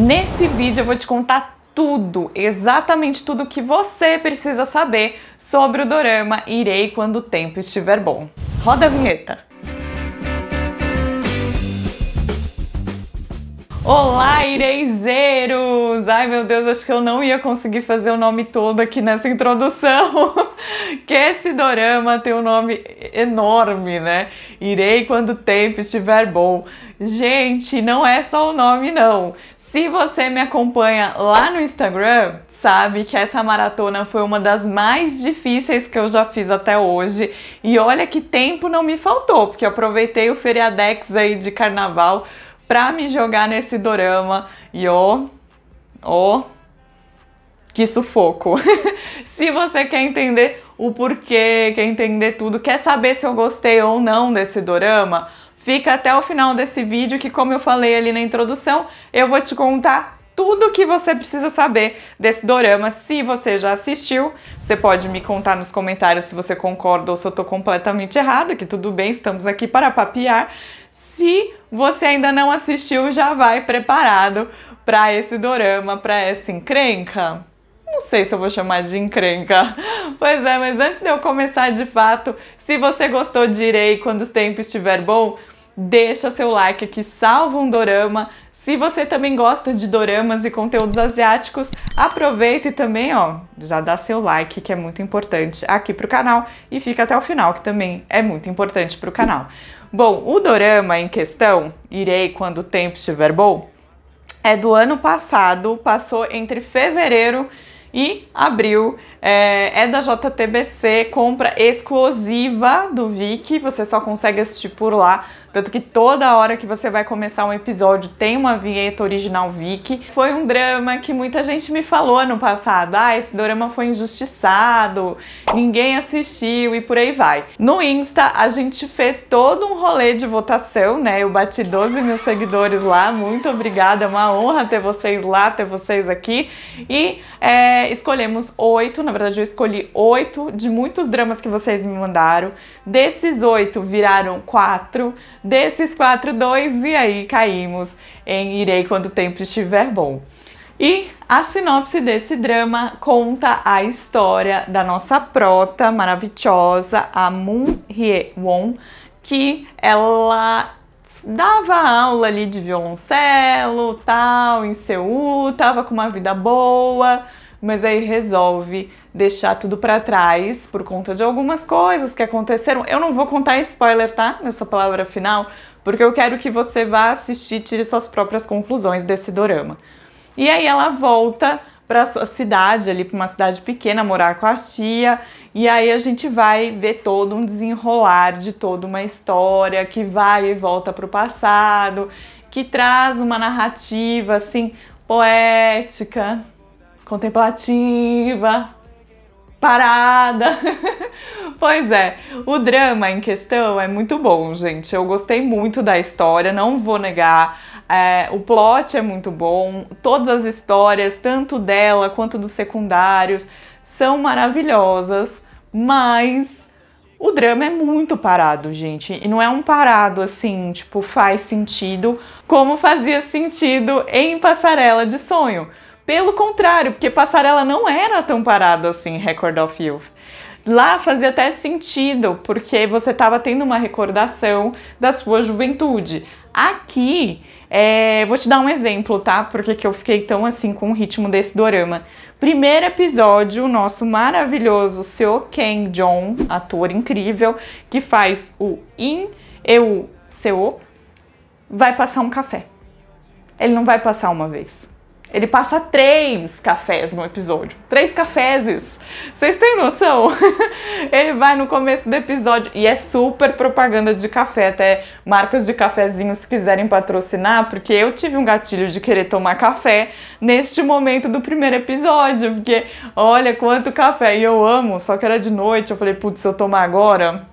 Nesse vídeo eu vou te contar tudo, exatamente tudo que você precisa saber sobre o dorama Irei quando o tempo estiver bom. Roda a vinheta. Olá, ireizeiros! Ai meu Deus, acho que eu não ia conseguir fazer o nome todo aqui nessa introdução. que esse dorama tem um nome enorme, né? Irei quando o tempo estiver bom. Gente, não é só o nome, não. Se você me acompanha lá no Instagram, sabe que essa maratona foi uma das mais difíceis que eu já fiz até hoje. E olha que tempo não me faltou, porque eu aproveitei o feriadex aí de carnaval pra me jogar nesse dorama. E ó, ó, que sufoco. se você quer entender o porquê, quer entender tudo, quer saber se eu gostei ou não desse dorama, Fica até o final desse vídeo que, como eu falei ali na introdução, eu vou te contar tudo o que você precisa saber desse dorama. Se você já assistiu, você pode me contar nos comentários se você concorda ou se eu tô completamente errada, que tudo bem, estamos aqui para papiar. Se você ainda não assistiu, já vai preparado para esse dorama, para essa encrenca não sei se eu vou chamar de encrenca. Pois é, mas antes de eu começar de fato, se você gostou de Irei quando o tempo estiver bom, deixa seu like que salva um dorama. Se você também gosta de doramas e conteúdos asiáticos, aproveita e também, ó, já dá seu like, que é muito importante aqui pro canal e fica até o final, que também é muito importante pro canal. Bom, o dorama em questão, irei quando o tempo estiver bom, é do ano passado, passou entre fevereiro e abril. É, é, da JTBC, compra exclusiva do Vic, você só consegue assistir por lá. Tanto que toda hora que você vai começar um episódio tem uma vinheta original Vicky. Foi um drama que muita gente me falou no passado. Ah, esse drama foi injustiçado, ninguém assistiu e por aí vai. No Insta, a gente fez todo um rolê de votação, né? Eu bati 12 mil seguidores lá. Muito obrigada, é uma honra ter vocês lá, ter vocês aqui. E é, escolhemos oito, na verdade eu escolhi oito de muitos dramas que vocês me mandaram. Desses oito viraram quatro, desses quatro, dois, e aí caímos em Irei Quando o Tempo Estiver Bom. E a sinopse desse drama conta a história da nossa prota maravilhosa, a Moon Hye-won, que ela dava aula ali de violoncelo, tal, em Seul, tava com uma vida boa, mas aí resolve deixar tudo para trás por conta de algumas coisas que aconteceram. Eu não vou contar spoiler, tá? Nessa palavra final, porque eu quero que você vá assistir e tire suas próprias conclusões desse dorama. E aí ela volta para sua cidade ali, para uma cidade pequena, morar com a tia, e aí a gente vai ver todo um desenrolar de toda uma história que vai e volta para o passado, que traz uma narrativa assim poética, contemplativa, parada. pois é, o drama em questão é muito bom, gente. Eu gostei muito da história, não vou negar. É, o plot é muito bom, todas as histórias, tanto dela quanto dos secundários, são maravilhosas, mas o drama é muito parado, gente. E não é um parado assim, tipo, faz sentido, como fazia sentido em Passarela de Sonho. Pelo contrário, porque Passarela não era tão parado assim, Record of Youth. Lá fazia até sentido, porque você estava tendo uma recordação da sua juventude. Aqui, é, vou te dar um exemplo, tá? Porque que eu fiquei tão assim com o ritmo desse dorama. Primeiro episódio, o nosso maravilhoso Seo Ken Jong, ator incrível, que faz o In Eu Seo, vai passar um café. Ele não vai passar uma vez. Ele passa três cafés no episódio. Três caféses. Vocês têm noção? ele vai no começo do episódio e é super propaganda de café. Até marcas de cafezinho se quiserem patrocinar, porque eu tive um gatilho de querer tomar café neste momento do primeiro episódio. Porque olha quanto café. E eu amo, só que era de noite. Eu falei, putz, se eu tomar agora,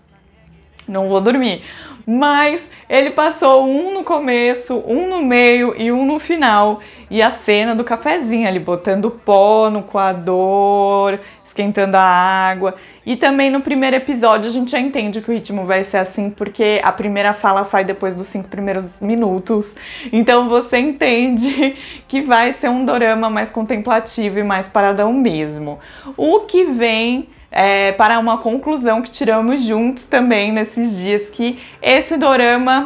não vou dormir. Mas ele passou um no começo, um no meio e um no final. E a cena do cafezinho ali, botando pó no coador, esquentando a água. E também no primeiro episódio a gente já entende que o ritmo vai ser assim, porque a primeira fala sai depois dos cinco primeiros minutos. Então você entende que vai ser um dorama mais contemplativo e mais paradão mesmo. O que vem é, para uma conclusão que tiramos juntos também nesses dias que esse dorama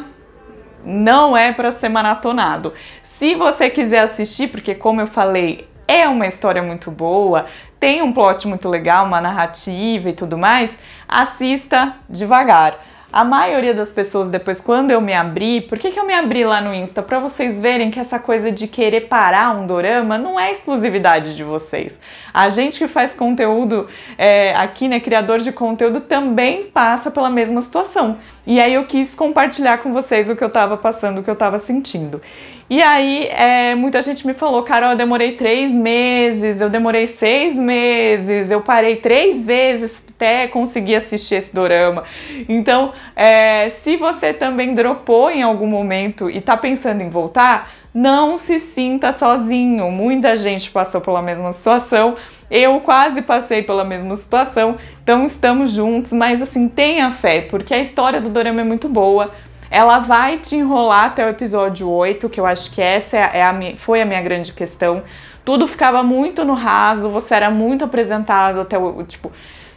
não é para ser maratonado. Se você quiser assistir, porque como eu falei, é uma história muito boa, tem um plot muito legal, uma narrativa e tudo mais, assista devagar. A maioria das pessoas, depois, quando eu me abri, por que, que eu me abri lá no Insta? Para vocês verem que essa coisa de querer parar um dorama não é exclusividade de vocês. A gente que faz conteúdo é, aqui, né, criador de conteúdo, também passa pela mesma situação. E aí eu quis compartilhar com vocês o que eu tava passando, o que eu tava sentindo. E aí, é, muita gente me falou, Carol, eu demorei três meses, eu demorei seis meses, eu parei três vezes até conseguir assistir esse dorama. Então, é, se você também dropou em algum momento e tá pensando em voltar, não se sinta sozinho. Muita gente passou pela mesma situação, eu quase passei pela mesma situação, então estamos juntos, mas assim, tenha fé, porque a história do dorama é muito boa ela vai te enrolar até o episódio 8, que eu acho que essa é a, é a, foi a minha grande questão. Tudo ficava muito no raso, você era muito apresentado até o. Tipo,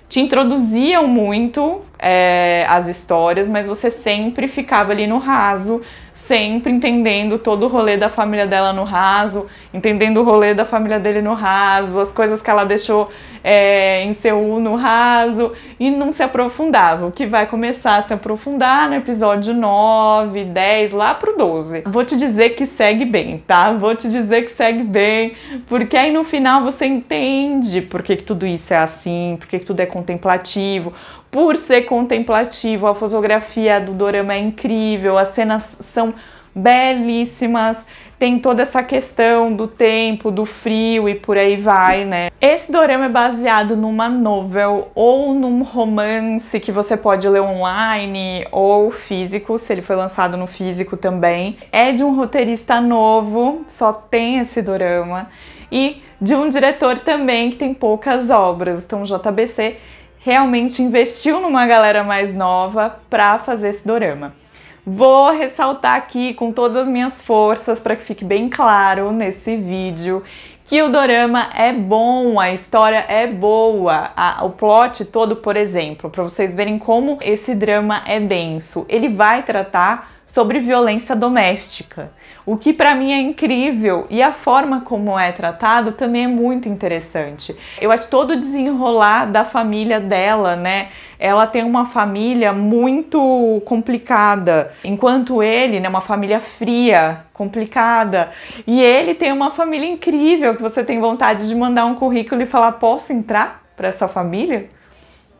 te introduziam muito é, as histórias, mas você sempre ficava ali no raso, sempre entendendo todo o rolê da família dela no raso, entendendo o rolê da família dele no raso, as coisas que ela deixou é, em seu no raso, e não se aprofundava, o que vai começar a se aprofundar no episódio 9, 10, lá pro 12. Vou te dizer que segue bem, tá? Vou te dizer que segue bem, porque aí no final você entende por que, que tudo isso é assim, por que, que tudo é contemplativo, por ser contemplativo, a fotografia do dorama é incrível, as cenas são belíssimas, tem toda essa questão do tempo, do frio e por aí vai, né? Esse dorama é baseado numa novel ou num romance que você pode ler online ou físico, se ele foi lançado no físico também. É de um roteirista novo, só tem esse dorama, e de um diretor também que tem poucas obras, então JBC realmente investiu numa galera mais nova para fazer esse dorama. Vou ressaltar aqui com todas as minhas forças para que fique bem claro nesse vídeo que o dorama é bom, a história é boa, a, o plot todo, por exemplo, para vocês verem como esse drama é denso. Ele vai tratar sobre violência doméstica. O que para mim é incrível e a forma como é tratado também é muito interessante. Eu acho todo o desenrolar da família dela, né? Ela tem uma família muito complicada, enquanto ele, né, uma família fria, complicada. E ele tem uma família incrível que você tem vontade de mandar um currículo e falar: "Posso entrar para essa família?"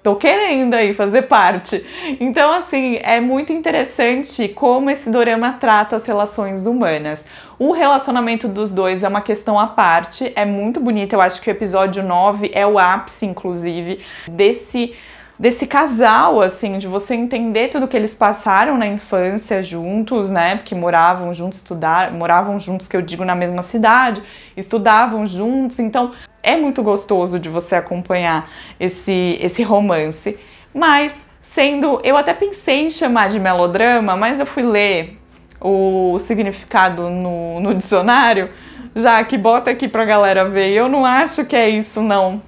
tô querendo aí fazer parte. Então, assim, é muito interessante como esse dorama trata as relações humanas. O relacionamento dos dois é uma questão à parte, é muito bonito. Eu acho que o episódio 9 é o ápice, inclusive, desse desse casal, assim, de você entender tudo que eles passaram na infância juntos, né? Porque moravam juntos, estudar moravam juntos, que eu digo, na mesma cidade, estudavam juntos. Então, é muito gostoso de você acompanhar esse, esse romance. Mas, sendo. Eu até pensei em chamar de melodrama, mas eu fui ler o significado no, no dicionário, já que bota aqui pra galera ver. Eu não acho que é isso, não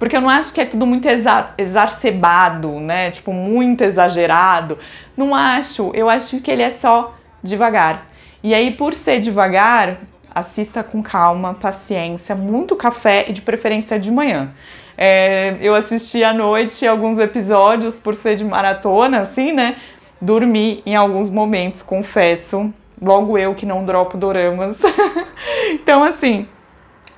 porque eu não acho que é tudo muito exa né? Tipo, muito exagerado. Não acho. Eu acho que ele é só devagar. E aí, por ser devagar, assista com calma, paciência, muito café e de preferência de manhã. É, eu assisti à noite alguns episódios por ser de maratona, assim, né? Dormi em alguns momentos, confesso. Logo eu que não dropo doramas. então, assim,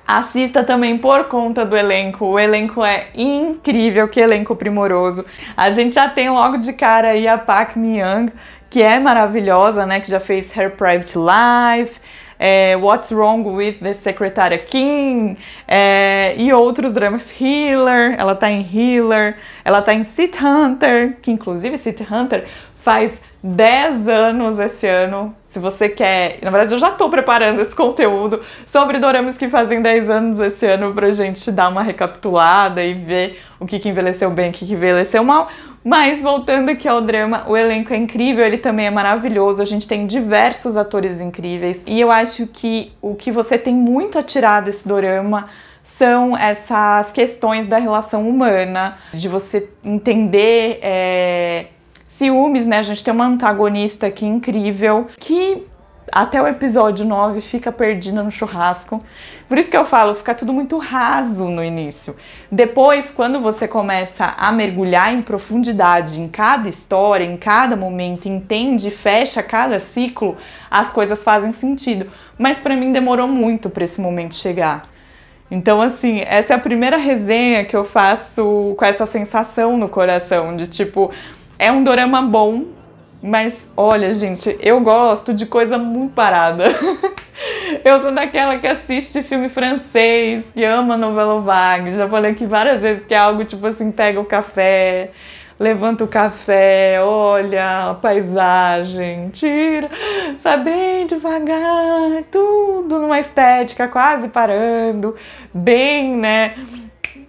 Assista também por conta do elenco. O elenco é incrível, que elenco primoroso. A gente já tem logo de cara aí a Pak Myung, que é maravilhosa, né? Que já fez Her Private Life, é, What's Wrong with the Secretary King é, e outros dramas. Healer, ela tá em Healer, ela tá em City Hunter, que inclusive City Hunter faz 10 anos esse ano. Se você quer. Na verdade, eu já tô preparando esse conteúdo sobre doramas que fazem 10 anos esse ano pra gente dar uma recapitulada e ver o que, que envelheceu bem, o que, que envelheceu mal. Mas voltando aqui ao drama, o elenco é incrível, ele também é maravilhoso, a gente tem diversos atores incríveis. E eu acho que o que você tem muito a tirar desse dorama são essas questões da relação humana, de você entender. É Ciúmes, né? A gente tem uma antagonista aqui incrível que até o episódio 9 fica perdida no churrasco. Por isso que eu falo, fica tudo muito raso no início. Depois, quando você começa a mergulhar em profundidade em cada história, em cada momento, entende, fecha cada ciclo, as coisas fazem sentido. Mas para mim demorou muito para esse momento chegar. Então, assim, essa é a primeira resenha que eu faço com essa sensação no coração de tipo, é um dorama bom, mas olha, gente, eu gosto de coisa muito parada. eu sou daquela que assiste filme francês, que ama novela vague. Já falei aqui várias vezes que é algo tipo assim, pega o café, levanta o café, olha a paisagem, tira, sabe, bem devagar, tudo numa estética quase parando, bem, né?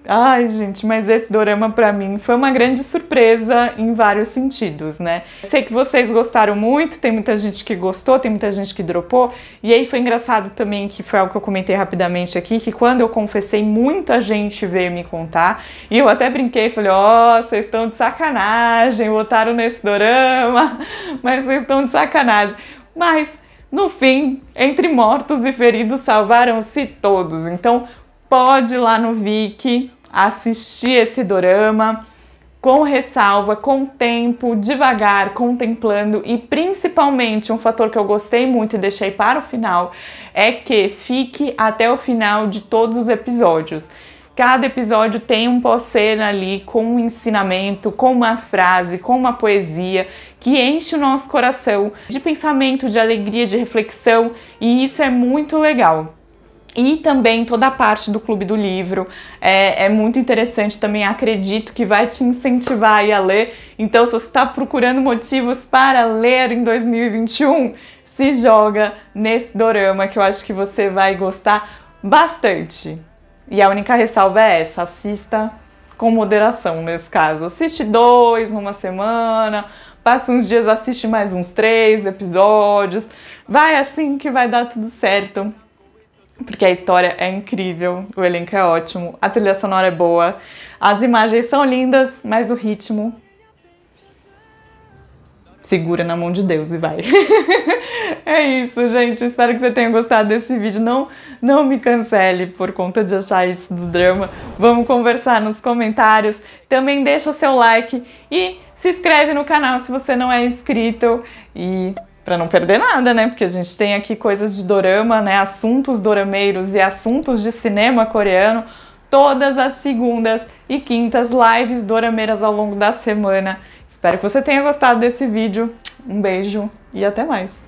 Ai, gente, mas esse dorama para mim foi uma grande surpresa em vários sentidos, né? Sei que vocês gostaram muito, tem muita gente que gostou, tem muita gente que dropou. E aí foi engraçado também que foi algo que eu comentei rapidamente aqui, que quando eu confessei, muita gente veio me contar. E eu até brinquei, falei: "Ó, oh, vocês estão de sacanagem, votaram nesse dorama, mas vocês estão de sacanagem". Mas no fim, entre mortos e feridos, salvaram-se todos. Então, pode ir lá no Viki assistir esse dorama com ressalva, com tempo, devagar, contemplando e principalmente um fator que eu gostei muito e deixei para o final é que fique até o final de todos os episódios. Cada episódio tem um pós-cena ali com um ensinamento, com uma frase, com uma poesia que enche o nosso coração de pensamento, de alegria, de reflexão e isso é muito legal. E também toda a parte do Clube do Livro é, é muito interessante também, acredito que vai te incentivar a ler. Então, se você está procurando motivos para ler em 2021, se joga nesse dorama que eu acho que você vai gostar bastante. E a única ressalva é essa: assista com moderação nesse caso. Assiste dois numa semana, passa uns dias, assiste mais uns três episódios. Vai assim que vai dar tudo certo porque a história é incrível, o elenco é ótimo, a trilha sonora é boa, as imagens são lindas, mas o ritmo segura na mão de Deus e vai. é isso, gente. Espero que você tenha gostado desse vídeo. Não, não me cancele por conta de achar isso do drama. Vamos conversar nos comentários. Também deixa seu like e se inscreve no canal se você não é inscrito e para não perder nada, né? Porque a gente tem aqui coisas de dorama, né? Assuntos dorameiros e assuntos de cinema coreano todas as segundas e quintas lives dorameiras ao longo da semana. Espero que você tenha gostado desse vídeo. Um beijo e até mais.